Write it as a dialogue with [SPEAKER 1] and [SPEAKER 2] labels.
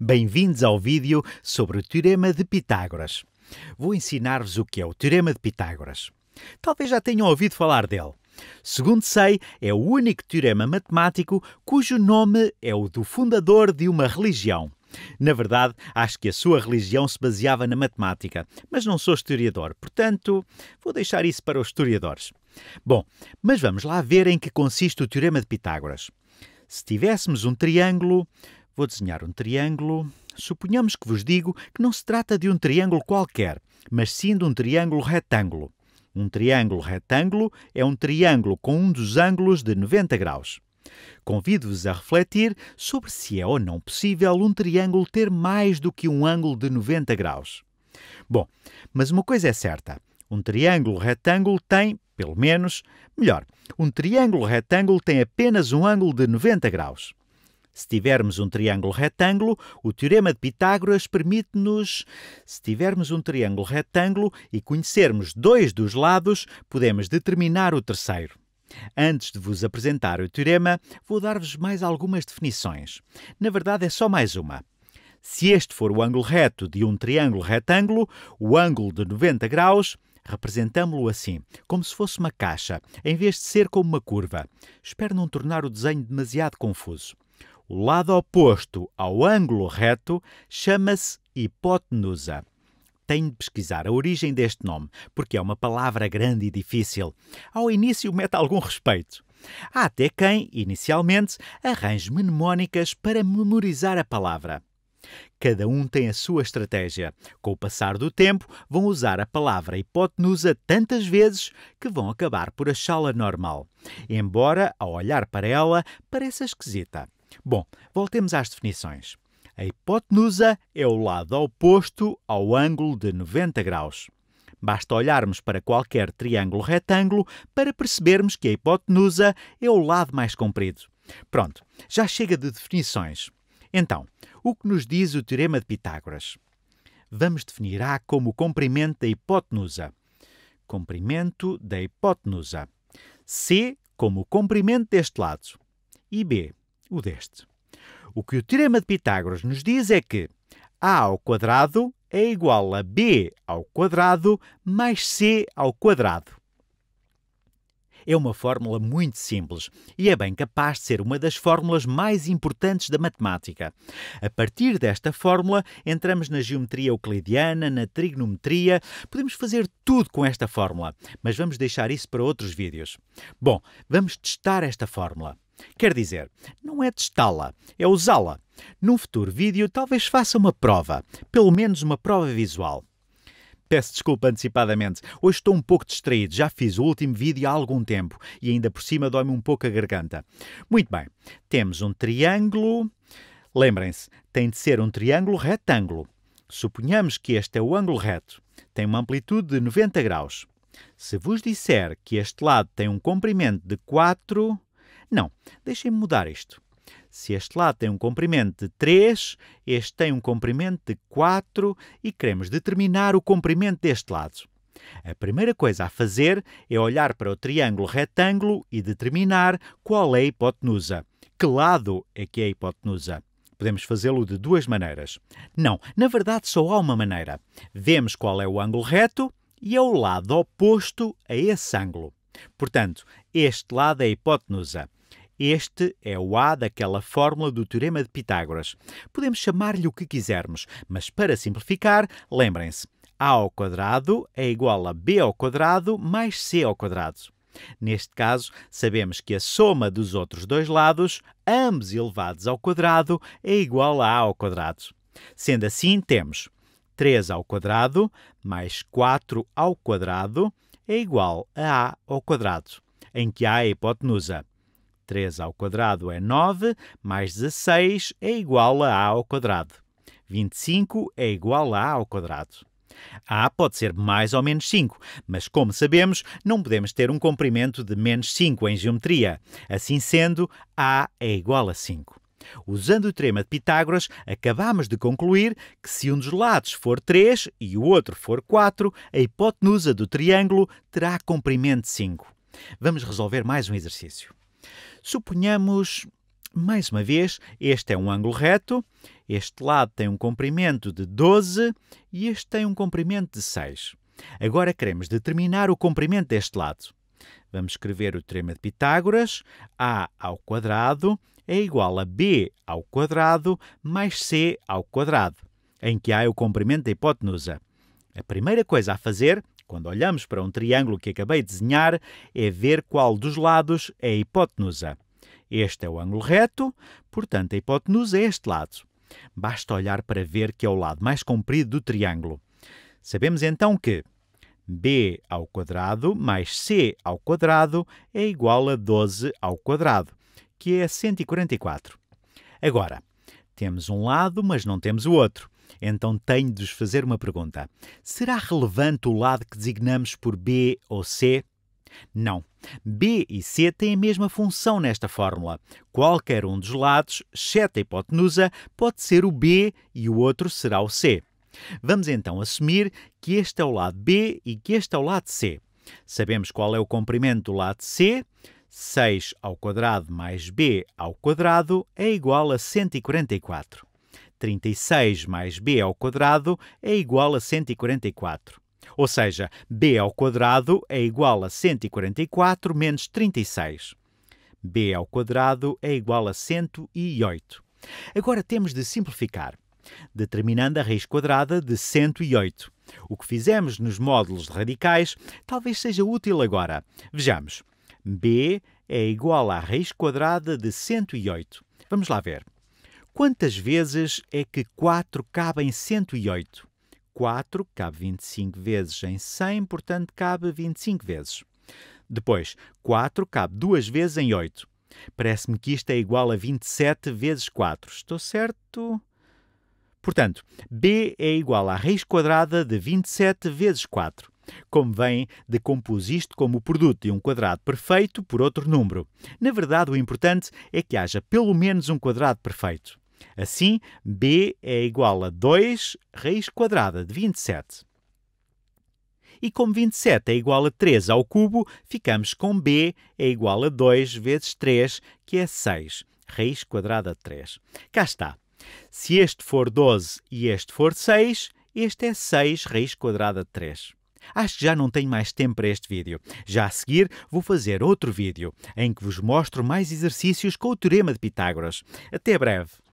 [SPEAKER 1] Bem-vindos ao vídeo sobre o Teorema de Pitágoras. Vou ensinar-vos o que é o Teorema de Pitágoras. Talvez já tenham ouvido falar dele. Segundo sei, é o único teorema matemático cujo nome é o do fundador de uma religião. Na verdade, acho que a sua religião se baseava na matemática, mas não sou historiador, portanto, vou deixar isso para os historiadores. Bom, mas vamos lá ver em que consiste o Teorema de Pitágoras. Se tivéssemos um triângulo, Vou desenhar um triângulo. Suponhamos que vos digo que não se trata de um triângulo qualquer, mas sim de um triângulo retângulo. Um triângulo retângulo é um triângulo com um dos ângulos de 90 graus. Convido-vos a refletir sobre se é ou não possível um triângulo ter mais do que um ângulo de 90 graus. Bom, mas uma coisa é certa: um triângulo retângulo tem, pelo menos, melhor, um triângulo retângulo tem apenas um ângulo de 90 graus. Se tivermos um triângulo retângulo, o teorema de Pitágoras permite-nos. Se tivermos um triângulo retângulo e conhecermos dois dos lados, podemos determinar o terceiro. Antes de vos apresentar o teorema, vou dar-vos mais algumas definições. Na verdade, é só mais uma. Se este for o ângulo reto de um triângulo retângulo, o ângulo de 90 graus, representámo-lo assim, como se fosse uma caixa, em vez de ser como uma curva. Espero não tornar o desenho demasiado confuso. O lado oposto ao ângulo reto chama-se hipotenusa. Tenho de pesquisar a origem deste nome, porque é uma palavra grande e difícil. Ao início mete algum respeito. Há até quem, inicialmente, arranje mnemónicas para memorizar a palavra. Cada um tem a sua estratégia. Com o passar do tempo, vão usar a palavra hipotenusa tantas vezes que vão acabar por achá-la normal, embora, ao olhar para ela, pareça esquisita. Bom, voltemos às definições. A hipotenusa é o lado oposto ao ângulo de 90 graus. Basta olharmos para qualquer triângulo retângulo para percebermos que a hipotenusa é o lado mais comprido. Pronto, já chega de definições. Então, o que nos diz o Teorema de Pitágoras? Vamos definir A como o comprimento da hipotenusa. Comprimento da hipotenusa. C como o comprimento deste lado. E B o deste. O que o teorema de Pitágoras nos diz é que a ao quadrado é igual a b ao quadrado mais c ao quadrado. É uma fórmula muito simples e é bem capaz de ser uma das fórmulas mais importantes da matemática. A partir desta fórmula, entramos na geometria euclidiana, na trigonometria, podemos fazer tudo com esta fórmula, mas vamos deixar isso para outros vídeos. Bom, vamos testar esta fórmula. Quer dizer, não é testá-la, é usá-la. Num futuro vídeo, talvez faça uma prova, pelo menos uma prova visual. Peço desculpa antecipadamente, hoje estou um pouco distraído, já fiz o último vídeo há algum tempo e ainda por cima dói-me um pouco a garganta. Muito bem, temos um triângulo. Lembrem-se, tem de ser um triângulo retângulo. Suponhamos que este é o ângulo reto, tem uma amplitude de 90 graus. Se vos disser que este lado tem um comprimento de 4 não, deixem-me mudar isto. Se este lado tem um comprimento de 3, este tem um comprimento de 4 e queremos determinar o comprimento deste lado. A primeira coisa a fazer é olhar para o triângulo retângulo e determinar qual é a hipotenusa. Que lado é que é a hipotenusa? Podemos fazê-lo de duas maneiras. Não, na verdade só há uma maneira. Vemos qual é o ângulo reto e é o lado oposto a esse ângulo. Portanto, este lado é a hipotenusa. Este é o A daquela fórmula do Teorema de Pitágoras. Podemos chamar-lhe o que quisermos, mas para simplificar, lembrem-se, A ao quadrado é igual a B ao quadrado mais C ao quadrado. Neste caso, sabemos que a soma dos outros dois lados, ambos elevados ao quadrado, é igual a A ao quadrado. Sendo assim, temos 3 ao quadrado mais 4 ao quadrado é igual a A ao quadrado, em que A é a hipotenusa. 3 ao quadrado é 9, mais 16 é igual a a ao quadrado. 25 é igual a a ao quadrado. A pode ser mais ou menos 5, mas como sabemos, não podemos ter um comprimento de menos 5 em geometria. Assim sendo, A é igual a 5. Usando o teorema de Pitágoras, acabamos de concluir que se um dos lados for 3 e o outro for 4, a hipotenusa do triângulo terá comprimento 5. Vamos resolver mais um exercício. Suponhamos, mais uma vez, este é um ângulo reto, este lado tem um comprimento de 12 e este tem um comprimento de 6. Agora queremos determinar o comprimento deste lado. Vamos escrever o teorema de Pitágoras. A ao quadrado é igual a b ao quadrado mais c ao quadrado, em que A é o comprimento da hipotenusa. A primeira coisa a fazer quando olhamos para um triângulo que acabei de desenhar, é ver qual dos lados é a hipotenusa. Este é o ângulo reto, portanto, a hipotenusa é este lado. Basta olhar para ver que é o lado mais comprido do triângulo. Sabemos então que b ao quadrado mais c ao quadrado é igual a 12 ao quadrado, que é 144. Agora, temos um lado, mas não temos o outro. Então tenho de vos fazer uma pergunta. Será relevante o lado que designamos por B ou C? Não. B e C têm a mesma função nesta fórmula. Qualquer um dos lados, exceto a hipotenusa, pode ser o B e o outro será o C. Vamos então assumir que este é o lado B e que este é o lado C. Sabemos qual é o comprimento do lado C. 6 ao quadrado mais b ao quadrado é igual a 144. 36 mais b ao quadrado é igual a 144. Ou seja, b ao quadrado é igual a 144 menos 36. b ao quadrado é igual a 108. Agora temos de simplificar, determinando a raiz quadrada de 108. O que fizemos nos módulos de radicais talvez seja útil agora. Vejamos. b é igual à raiz quadrada de 108. Vamos lá ver. Quantas vezes é que 4 cabe em 108? 4 cabe 25 vezes em 100, portanto cabe 25 vezes. Depois, 4 cabe 2 vezes em 8. Parece-me que isto é igual a 27 vezes 4. Estou certo? Portanto, b é igual à raiz quadrada de 27 vezes 4. Como Convém, decompus isto como o produto de um quadrado perfeito por outro número. Na verdade, o importante é que haja pelo menos um quadrado perfeito. Assim, b é igual a 2 raiz quadrada de 27. E como 27 é igual a 3 ao cubo, ficamos com b é igual a 2 vezes 3, que é 6, raiz quadrada de 3. Cá está. Se este for 12 e este for 6, este é 6 raiz quadrada de 3. Acho que já não tenho mais tempo para este vídeo. Já a seguir vou fazer outro vídeo em que vos mostro mais exercícios com o Teorema de Pitágoras. Até breve!